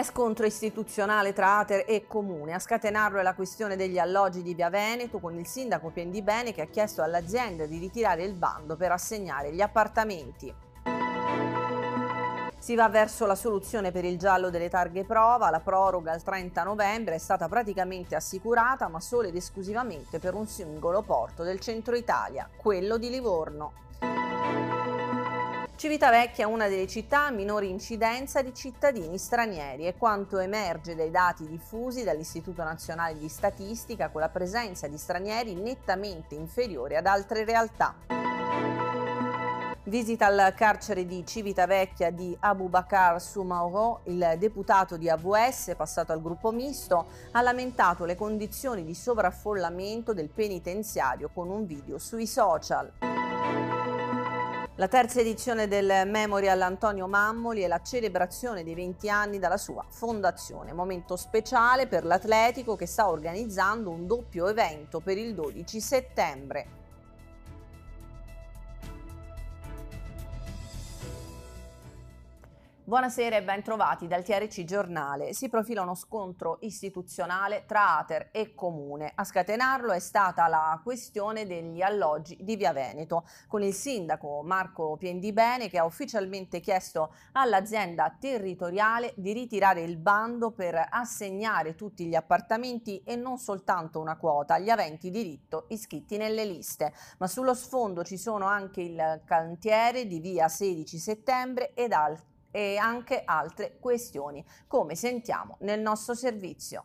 È scontro istituzionale tra Ater e Comune. A scatenarlo è la questione degli alloggi di Via Veneto con il sindaco Piendibene che ha chiesto all'azienda di ritirare il bando per assegnare gli appartamenti. Si va verso la soluzione per il giallo delle targhe prova, la proroga al 30 novembre è stata praticamente assicurata ma solo ed esclusivamente per un singolo porto del centro Italia, quello di Livorno. Civitavecchia è una delle città a minore incidenza di cittadini stranieri e quanto emerge dai dati diffusi dall'Istituto Nazionale di Statistica con la presenza di stranieri nettamente inferiore ad altre realtà. Visita al carcere di Civitavecchia di Abubakar Sumauro, il deputato di AVS passato al gruppo misto, ha lamentato le condizioni di sovraffollamento del penitenziario con un video sui social. La terza edizione del Memorial Antonio Mammoli è la celebrazione dei 20 anni dalla sua fondazione, momento speciale per l'Atletico che sta organizzando un doppio evento per il 12 settembre. Buonasera e bentrovati dal TRC Giornale. Si profila uno scontro istituzionale tra Ater e Comune. A scatenarlo è stata la questione degli alloggi di Via Veneto, con il sindaco Marco Piendibene che ha ufficialmente chiesto all'azienda territoriale di ritirare il bando per assegnare tutti gli appartamenti e non soltanto una quota agli aventi diritto iscritti nelle liste. Ma sullo sfondo ci sono anche il cantiere di Via 16 Settembre ed altri e anche altre questioni, come sentiamo nel nostro servizio.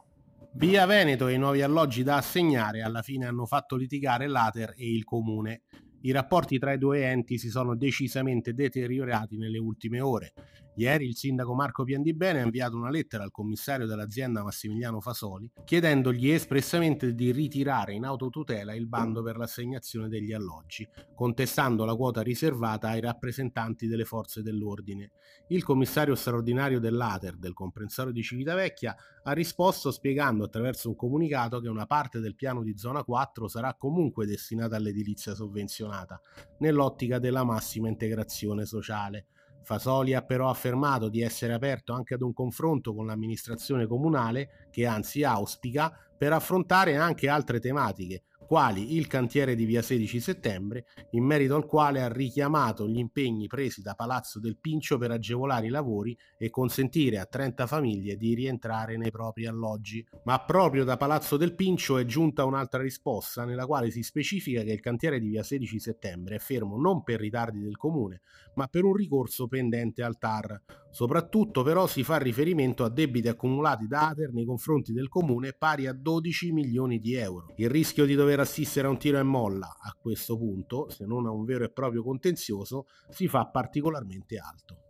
Via Veneto e i nuovi alloggi da assegnare alla fine hanno fatto litigare l'Ater e il Comune. I rapporti tra i due enti si sono decisamente deteriorati nelle ultime ore. Ieri il sindaco Marco Piandibene ha inviato una lettera al commissario dell'azienda Massimiliano Fasoli chiedendogli espressamente di ritirare in autotutela il bando per l'assegnazione degli alloggi, contestando la quota riservata ai rappresentanti delle forze dell'ordine. Il commissario straordinario dell'Ater, del comprensorio di Civitavecchia, ha risposto spiegando attraverso un comunicato che una parte del piano di zona 4 sarà comunque destinata all'edilizia sovvenzionata, nell'ottica della massima integrazione sociale. Fasoli ha però affermato di essere aperto anche ad un confronto con l'amministrazione comunale, che anzi auspica, per affrontare anche altre tematiche, quali il cantiere di via 16 settembre, in merito al quale ha richiamato gli impegni presi da Palazzo del Pincio per agevolare i lavori e consentire a 30 famiglie di rientrare nei propri alloggi. Ma proprio da Palazzo del Pincio è giunta un'altra risposta nella quale si specifica che il cantiere di via 16 settembre è fermo non per ritardi del comune, ma per un ricorso pendente al TAR. Soprattutto però si fa riferimento a debiti accumulati da ATER nei confronti del comune pari a 12 milioni di euro. Il rischio di dover poter assistere a un tiro e molla a questo punto, se non a un vero e proprio contenzioso, si fa particolarmente alto.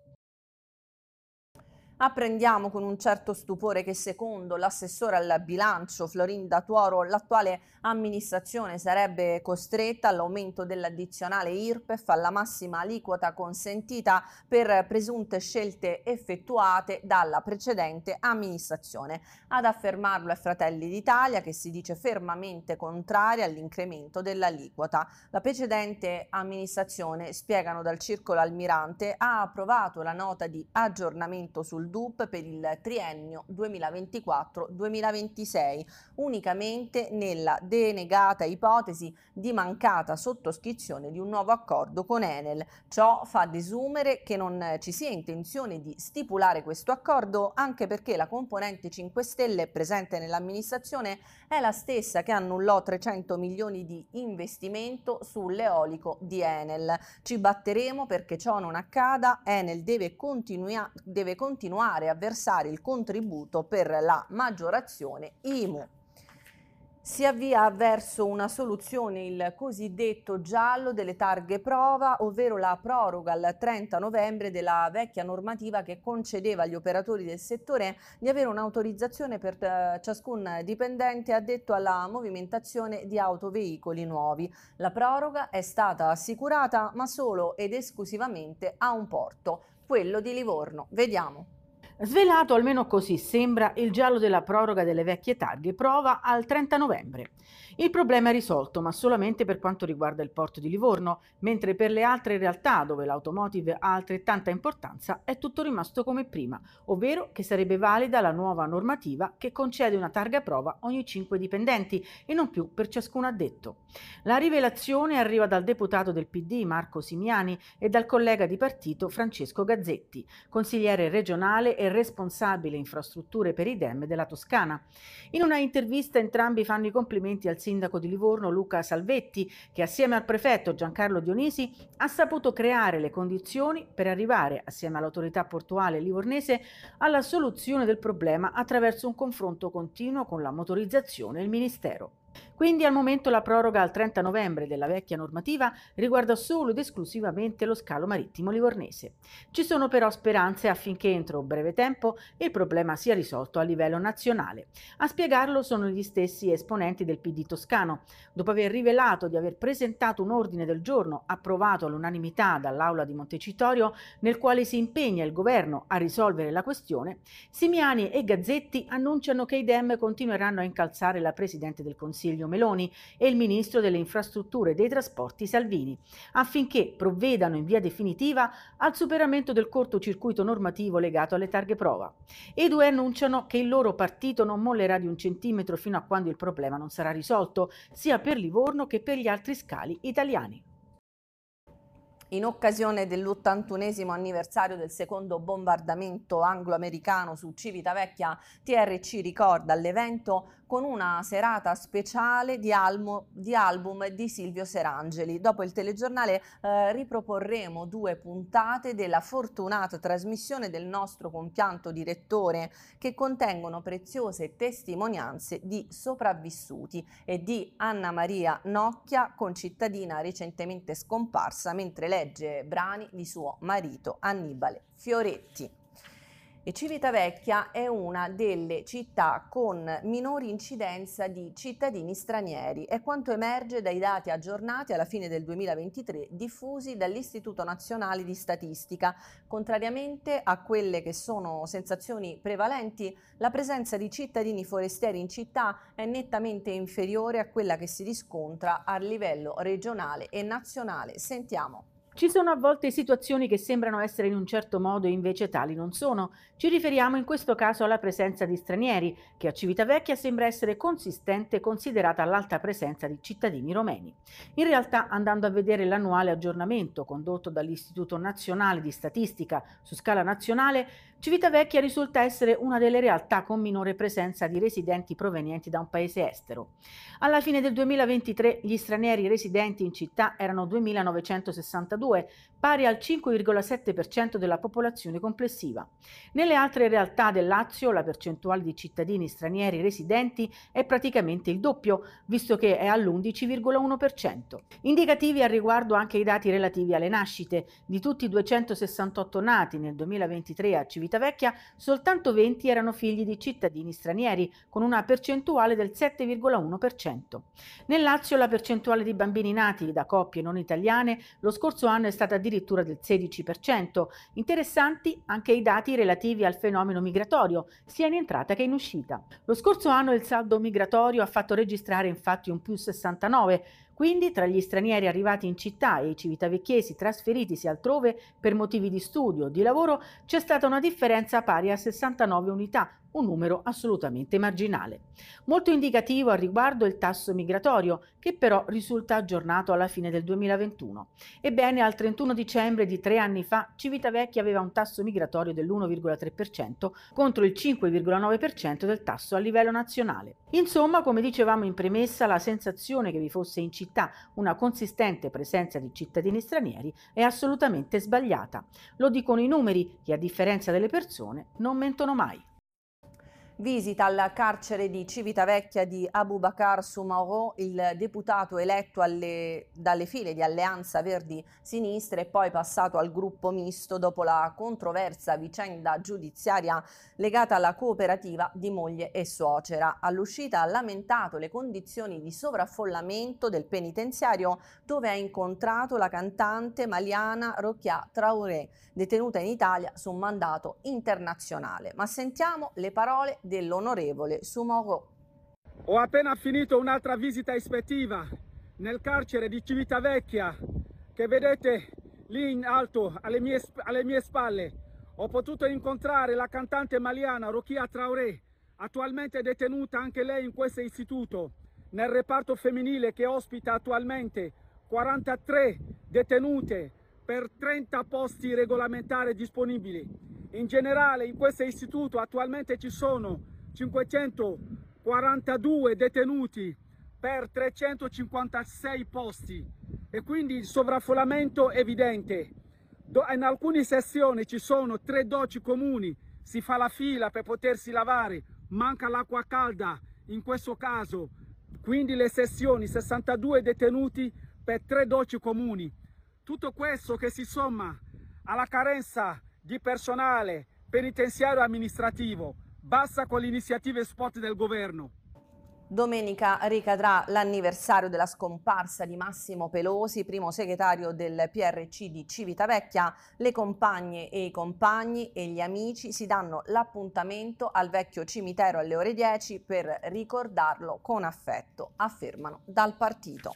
Apprendiamo con un certo stupore che secondo l'assessore al bilancio Florinda Tuoro l'attuale amministrazione sarebbe costretta all'aumento dell'addizionale IRPEF alla massima aliquota consentita per presunte scelte effettuate dalla precedente amministrazione. Ad affermarlo è Fratelli d'Italia che si dice fermamente contraria all'incremento dell'aliquota. La precedente amministrazione, spiegano dal circolo Almirante, ha approvato la nota di aggiornamento sul DUP per il triennio 2024-2026, unicamente nella denegata ipotesi di mancata sottoscrizione di un nuovo accordo con Enel. Ciò fa desumere che non ci sia intenzione di stipulare questo accordo anche perché la componente 5 Stelle presente nell'amministrazione è la stessa che annullò 300 milioni di investimento sull'eolico di Enel. Ci batteremo perché ciò non accada, Enel deve, continua- deve continuare continuare a versare il contributo per la maggiorazione IMU. Si avvia verso una soluzione il cosiddetto giallo delle targhe prova, ovvero la proroga al 30 novembre della vecchia normativa che concedeva agli operatori del settore di avere un'autorizzazione per eh, ciascun dipendente addetto alla movimentazione di autoveicoli nuovi. La proroga è stata assicurata ma solo ed esclusivamente a un porto, quello di Livorno. Vediamo. Svelato almeno così sembra il giallo della proroga delle vecchie targhe, prova al 30 novembre. Il problema è risolto, ma solamente per quanto riguarda il porto di Livorno, mentre per le altre realtà dove l'automotive ha altrettanta importanza è tutto rimasto come prima, ovvero che sarebbe valida la nuova normativa che concede una targa prova ogni 5 dipendenti e non più per ciascun addetto. La rivelazione arriva dal deputato del PD Marco Simiani e dal collega di partito Francesco Gazzetti, consigliere regionale e responsabile infrastrutture per i DEM della Toscana. In una intervista entrambi fanno i complimenti al sindaco di Livorno Luca Salvetti, che assieme al prefetto Giancarlo Dionisi ha saputo creare le condizioni per arrivare, assieme all'autorità portuale livornese, alla soluzione del problema attraverso un confronto continuo con la motorizzazione e il Ministero. Quindi al momento la proroga al 30 novembre della vecchia normativa riguarda solo ed esclusivamente lo scalo marittimo livornese. Ci sono però speranze affinché entro breve tempo il problema sia risolto a livello nazionale. A spiegarlo sono gli stessi esponenti del PD toscano. Dopo aver rivelato di aver presentato un ordine del giorno approvato all'unanimità dall'Aula di Montecitorio nel quale si impegna il governo a risolvere la questione, Simiani e Gazzetti annunciano che i Dem continueranno a incalzare la Presidente del Consiglio Giorgio Meloni e il ministro delle Infrastrutture e dei Trasporti Salvini, affinché provvedano in via definitiva al superamento del cortocircuito normativo legato alle targhe prova. I due annunciano che il loro partito non mollerà di un centimetro fino a quando il problema non sarà risolto, sia per Livorno che per gli altri scali italiani. In occasione dell'81 anniversario del secondo bombardamento anglo-americano su Civitavecchia, TRC ricorda all'evento con una serata speciale di, almo, di album di Silvio Serangeli. Dopo il telegiornale eh, riproporremo due puntate della fortunata trasmissione del nostro compianto direttore che contengono preziose testimonianze di sopravvissuti e di Anna Maria Nocchia, concittadina recentemente scomparsa mentre legge brani di suo marito Annibale Fioretti. E Civitavecchia è una delle città con minore incidenza di cittadini stranieri, è quanto emerge dai dati aggiornati alla fine del 2023 diffusi dall'Istituto Nazionale di Statistica. Contrariamente a quelle che sono sensazioni prevalenti, la presenza di cittadini forestieri in città è nettamente inferiore a quella che si riscontra a livello regionale e nazionale. Sentiamo. Ci sono a volte situazioni che sembrano essere in un certo modo e invece tali non sono. Ci riferiamo in questo caso alla presenza di stranieri, che a Civitavecchia sembra essere consistente considerata l'alta presenza di cittadini romeni. In realtà, andando a vedere l'annuale aggiornamento condotto dall'Istituto Nazionale di Statistica su scala nazionale, Civitavecchia risulta essere una delle realtà con minore presenza di residenti provenienti da un paese estero. Alla fine del 2023 gli stranieri residenti in città erano 2962 1992, pari al 5,7% della popolazione complessiva. Nelle altre realtà del Lazio la percentuale di cittadini stranieri residenti è praticamente il doppio, visto che è all'11,1%. Indicativi al riguardo anche i dati relativi alle nascite. Di tutti i 268 nati nel 2023 a Civitavecchia, soltanto 20 erano figli di cittadini stranieri, con una percentuale del 7,1%. Nel Lazio la percentuale di bambini nati da coppie non italiane lo scorso anno yuan è stata addirittura del 16%. Interessanti anche i dati relativi al fenomeno migratorio, sia in entrata che in uscita. Lo scorso anno il saldo migratorio ha fatto registrare infatti un più 69 quindi tra gli stranieri arrivati in città e i civitavecchiesi trasferitisi altrove per motivi di studio o di lavoro c'è stata una differenza pari a 69 unità, un numero assolutamente marginale. Molto indicativo al riguardo il tasso migratorio, che però risulta aggiornato alla fine del 2021. Ebbene, al 31 dicembre di tre anni fa, Civitavecchia aveva un tasso migratorio dell'1,3% contro il 5,9% del tasso a livello nazionale. Insomma, come dicevamo in premessa, la sensazione che vi fosse in città città una consistente presenza di cittadini stranieri è assolutamente sbagliata. Lo dicono i numeri che, a differenza delle persone, non mentono mai. Visita al carcere di Civitavecchia di Abubakar Soumaoro, il deputato eletto alle, dalle file di Alleanza Verdi Sinistra e poi passato al gruppo misto dopo la controversa vicenda giudiziaria legata alla cooperativa di moglie e suocera. All'uscita ha lamentato le condizioni di sovraffollamento del penitenziario dove ha incontrato la cantante Maliana Rocchia Traoré, detenuta in Italia su un mandato internazionale. Ma sentiamo le parole dell'onorevole Sumoro. Ho appena finito un'altra visita ispettiva nel carcere di Civitavecchia che vedete lì in alto alle mie, alle mie spalle. Ho potuto incontrare la cantante maliana Rokia Traoré, attualmente detenuta anche lei in questo istituto, nel reparto femminile che ospita attualmente 43 detenute per 30 posti regolamentari disponibili. In generale in questo istituto attualmente ci sono 542 detenuti per 356 posti e quindi il sovraffollamento è evidente. In alcune sessioni ci sono tre docce comuni, si fa la fila per potersi lavare, manca l'acqua calda in questo caso, quindi le sessioni 62 detenuti per tre docce comuni. Tutto questo che si somma alla carenza di personale penitenziario amministrativo. Basta con le iniziative spot del governo. Domenica ricadrà l'anniversario della scomparsa di Massimo Pelosi, primo segretario del PRC di Civitavecchia. Le compagne e i compagni e gli amici si danno l'appuntamento al vecchio cimitero alle ore 10 per ricordarlo con affetto, affermano dal partito.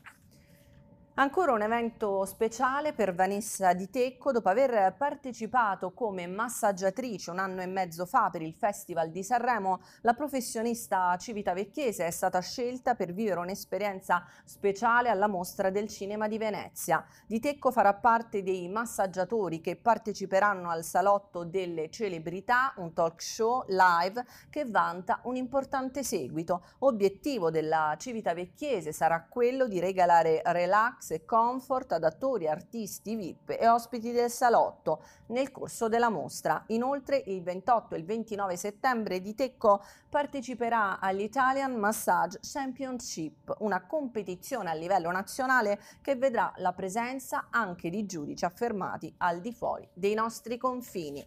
Ancora un evento speciale per Vanessa Di Tecco dopo aver partecipato come massaggiatrice un anno e mezzo fa per il Festival di Sanremo, la professionista civitavecchiese è stata scelta per vivere un'esperienza speciale alla mostra del cinema di Venezia. Di Tecco farà parte dei massaggiatori che parteciperanno al salotto delle celebrità, un talk show live che vanta un importante seguito. Obiettivo della Civitavecchiese sarà quello di regalare relax e comfort ad attori, artisti, VIP e ospiti del salotto nel corso della mostra. Inoltre il 28 e il 29 settembre di Tecco parteciperà all'Italian Massage Championship, una competizione a livello nazionale che vedrà la presenza anche di giudici affermati al di fuori dei nostri confini.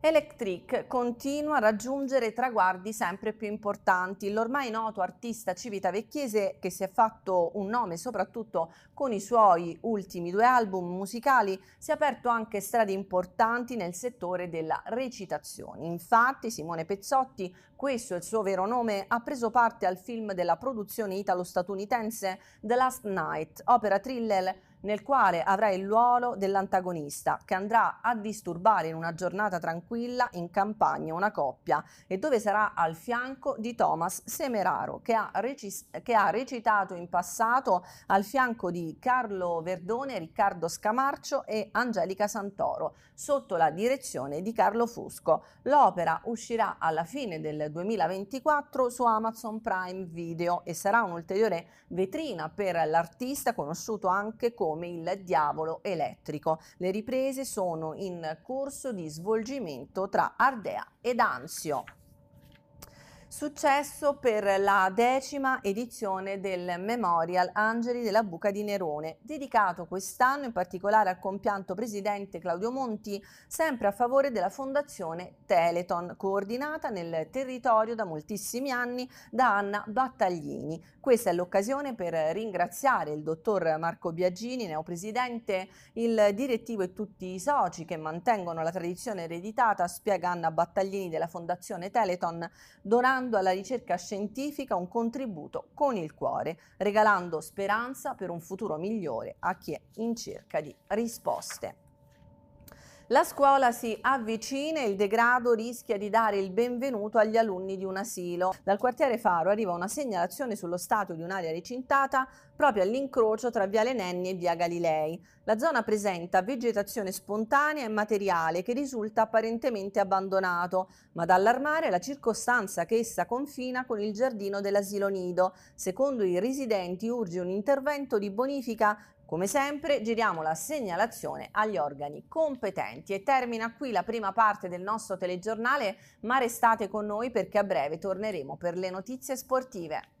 Electric continua a raggiungere traguardi sempre più importanti. L'ormai noto artista civitavecchiese, che si è fatto un nome soprattutto con i suoi ultimi due album musicali, si è aperto anche strade importanti nel settore della recitazione. Infatti, Simone Pezzotti, questo è il suo vero nome, ha preso parte al film della produzione italo-statunitense The Last Night, opera thriller nel quale avrai il ruolo dell'antagonista che andrà a disturbare in una giornata tranquilla in campagna una coppia e dove sarà al fianco di Thomas Semeraro che ha, recis- che ha recitato in passato al fianco di Carlo Verdone, Riccardo Scamarcio e Angelica Santoro sotto la direzione di Carlo Fusco. L'opera uscirà alla fine del 2024 su Amazon Prime Video e sarà un'ulteriore vetrina per l'artista conosciuto anche come come il diavolo elettrico. Le riprese sono in corso di svolgimento tra Ardea ed Anzio successo per la decima edizione del Memorial Angeli della Buca di Nerone, dedicato quest'anno in particolare al compianto presidente Claudio Monti, sempre a favore della fondazione Teleton, coordinata nel territorio da moltissimi anni da Anna Battaglini. Questa è l'occasione per ringraziare il dottor Marco Biagini, neopresidente, il direttivo e tutti i soci che mantengono la tradizione ereditata, spiega Anna Battaglini della fondazione Teleton, donando dando alla ricerca scientifica un contributo con il cuore, regalando speranza per un futuro migliore a chi è in cerca di risposte. La scuola si avvicina e il degrado rischia di dare il benvenuto agli alunni di un asilo. Dal quartiere Faro arriva una segnalazione sullo stato di un'area recintata proprio all'incrocio tra Viale Nenni e Via Galilei. La zona presenta vegetazione spontanea e materiale che risulta apparentemente abbandonato, ma da allarmare la circostanza che essa confina con il giardino dell'asilo nido. Secondo i residenti urge un intervento di bonifica come sempre giriamo la segnalazione agli organi competenti e termina qui la prima parte del nostro telegiornale, ma restate con noi perché a breve torneremo per le notizie sportive.